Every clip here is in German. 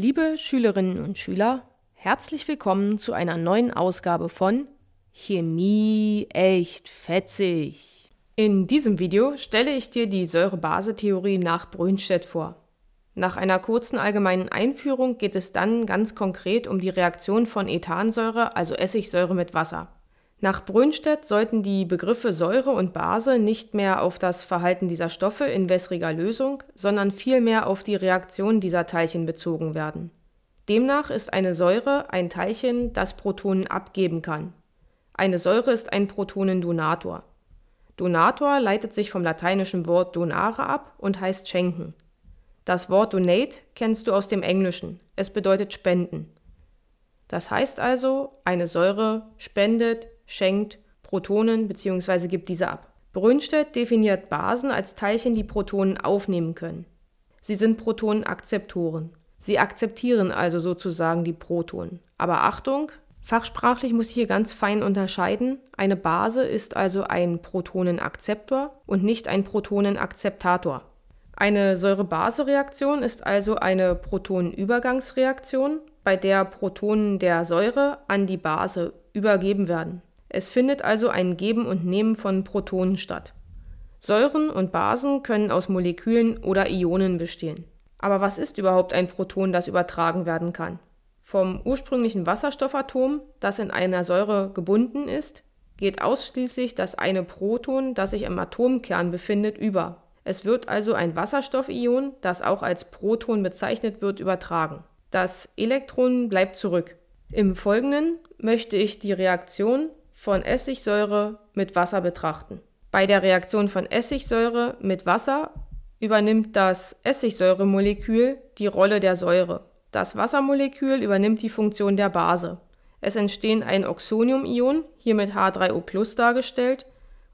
Liebe Schülerinnen und Schüler, herzlich willkommen zu einer neuen Ausgabe von Chemie echt fetzig. In diesem Video stelle ich dir die Säure-Base-Theorie nach Brünstedt vor. Nach einer kurzen allgemeinen Einführung geht es dann ganz konkret um die Reaktion von Ethansäure, also Essigsäure mit Wasser. Nach Brönstedt sollten die Begriffe Säure und Base nicht mehr auf das Verhalten dieser Stoffe in wässriger Lösung, sondern vielmehr auf die Reaktion dieser Teilchen bezogen werden. Demnach ist eine Säure ein Teilchen, das Protonen abgeben kann. Eine Säure ist ein Protonendonator. Donator leitet sich vom lateinischen Wort donare ab und heißt schenken. Das Wort donate kennst du aus dem Englischen. Es bedeutet spenden. Das heißt also, eine Säure spendet schenkt Protonen bzw. gibt diese ab. Brünstedt definiert Basen als Teilchen, die Protonen aufnehmen können. Sie sind Protonenakzeptoren. Sie akzeptieren also sozusagen die Protonen. Aber Achtung, fachsprachlich muss ich hier ganz fein unterscheiden. Eine Base ist also ein Protonenakzeptor und nicht ein Protonenakzeptator. Eine Säure-Base-Reaktion ist also eine Protonenübergangsreaktion, bei der Protonen der Säure an die Base übergeben werden. Es findet also ein Geben und Nehmen von Protonen statt. Säuren und Basen können aus Molekülen oder Ionen bestehen. Aber was ist überhaupt ein Proton, das übertragen werden kann? Vom ursprünglichen Wasserstoffatom, das in einer Säure gebunden ist, geht ausschließlich das eine Proton, das sich im Atomkern befindet, über. Es wird also ein Wasserstoffion, das auch als Proton bezeichnet wird, übertragen. Das Elektron bleibt zurück. Im Folgenden möchte ich die Reaktion von Essigsäure mit Wasser betrachten. Bei der Reaktion von Essigsäure mit Wasser übernimmt das Essigsäuremolekül die Rolle der Säure. Das Wassermolekül übernimmt die Funktion der Base. Es entstehen ein Oxonium-Ion, hier mit H3O dargestellt,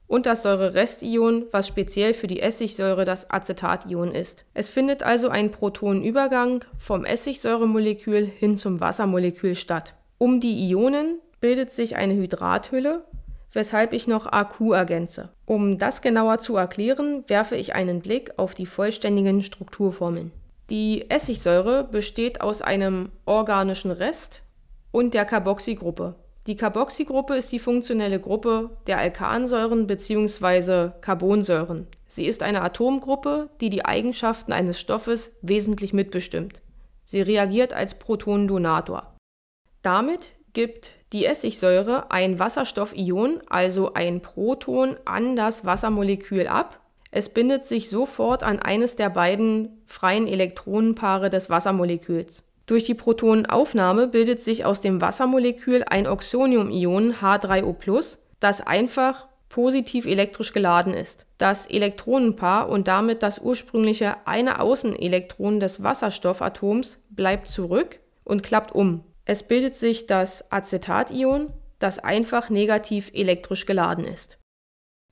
und das Säurerest-Ion, was speziell für die Essigsäure das Acetat-Ion ist. Es findet also ein Protonenübergang vom Essigsäuremolekül hin zum Wassermolekül statt. Um die Ionen bildet sich eine Hydrathülle, weshalb ich noch AQ ergänze. Um das genauer zu erklären, werfe ich einen Blick auf die vollständigen Strukturformeln. Die Essigsäure besteht aus einem organischen Rest und der Carboxygruppe. Die Carboxygruppe ist die funktionelle Gruppe der Alkansäuren bzw. Carbonsäuren. Sie ist eine Atomgruppe, die die Eigenschaften eines Stoffes wesentlich mitbestimmt. Sie reagiert als Protonendonator. Damit gibt die Essigsäure ein Wasserstoffion, also ein Proton, an das Wassermolekül ab. Es bindet sich sofort an eines der beiden freien Elektronenpaare des Wassermoleküls. Durch die Protonenaufnahme bildet sich aus dem Wassermolekül ein Oxoniumion H3O+, das einfach positiv elektrisch geladen ist. Das Elektronenpaar und damit das ursprüngliche eine Außenelektron des Wasserstoffatoms bleibt zurück und klappt um. Es bildet sich das Acetation, das einfach negativ elektrisch geladen ist.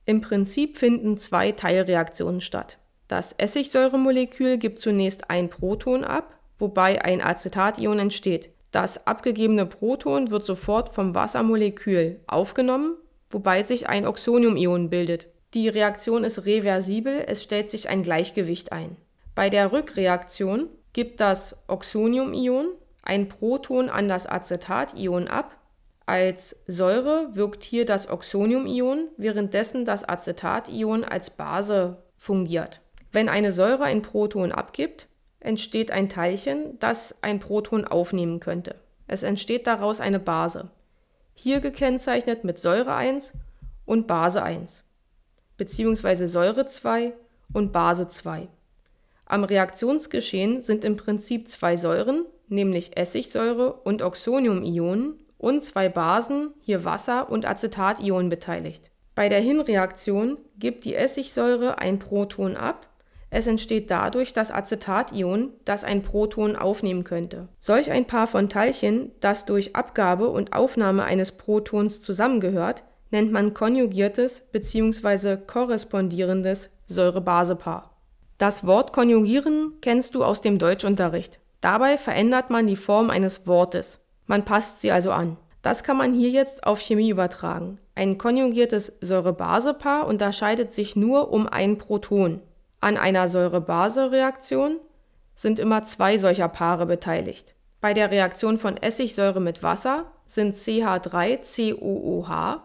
Im Prinzip finden zwei Teilreaktionen statt. Das Essigsäuremolekül gibt zunächst ein Proton ab, wobei ein Acetation entsteht. Das abgegebene Proton wird sofort vom Wassermolekül aufgenommen, wobei sich ein Oxoniumion bildet. Die Reaktion ist reversibel, es stellt sich ein Gleichgewicht ein. Bei der Rückreaktion gibt das Oxoniumion ein Proton an das Acetat-Ion ab. Als Säure wirkt hier das Oxonium-Ion, währenddessen das Acetat-Ion als Base fungiert. Wenn eine Säure ein Proton abgibt, entsteht ein Teilchen, das ein Proton aufnehmen könnte. Es entsteht daraus eine Base. Hier gekennzeichnet mit Säure 1 und Base 1, beziehungsweise Säure 2 und Base 2. Am Reaktionsgeschehen sind im Prinzip zwei Säuren, nämlich Essigsäure und Oxoniumionen und zwei Basen, hier Wasser und Acetat-Ionen beteiligt. Bei der Hinreaktion gibt die Essigsäure ein Proton ab. Es entsteht dadurch das Acetation, das ein Proton aufnehmen könnte. Solch ein Paar von Teilchen, das durch Abgabe und Aufnahme eines Protons zusammengehört, nennt man konjugiertes bzw. korrespondierendes Säure-Base-Paar. Das Wort konjugieren kennst du aus dem Deutschunterricht. Dabei verändert man die Form eines Wortes. Man passt sie also an. Das kann man hier jetzt auf Chemie übertragen. Ein konjugiertes Säure-Base-Paar unterscheidet sich nur um ein Proton. An einer Säure-Base-Reaktion sind immer zwei solcher Paare beteiligt. Bei der Reaktion von Essigsäure mit Wasser sind CH3COOH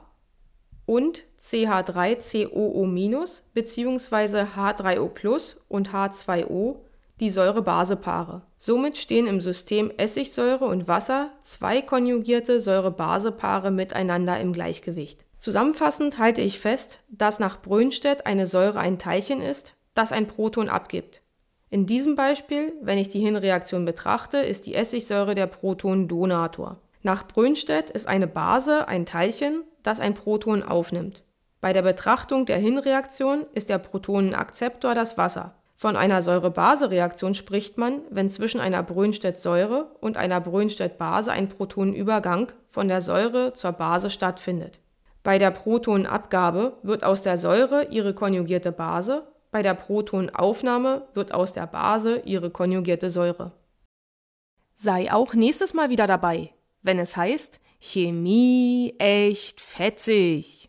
und CH3COO- bzw. H3O- und H2O die Säure-Base-Paare. Somit stehen im System Essigsäure und Wasser zwei konjugierte Säure-Base-Paare miteinander im Gleichgewicht. Zusammenfassend halte ich fest, dass nach Brönstedt eine Säure ein Teilchen ist, das ein Proton abgibt. In diesem Beispiel, wenn ich die Hinreaktion betrachte, ist die Essigsäure der Proton-Donator. Nach Brönstedt ist eine Base ein Teilchen, das ein Proton aufnimmt. Bei der Betrachtung der Hinreaktion ist der Protonenakzeptor das Wasser. Von einer Säure-Base-Reaktion spricht man, wenn zwischen einer Brönstedt-Säure und einer Brönstedt-Base ein Protonenübergang von der Säure zur Base stattfindet. Bei der Protonenabgabe wird aus der Säure ihre konjugierte Base, bei der Protonaufnahme wird aus der Base ihre konjugierte Säure. Sei auch nächstes Mal wieder dabei, wenn es heißt Chemie echt fetzig.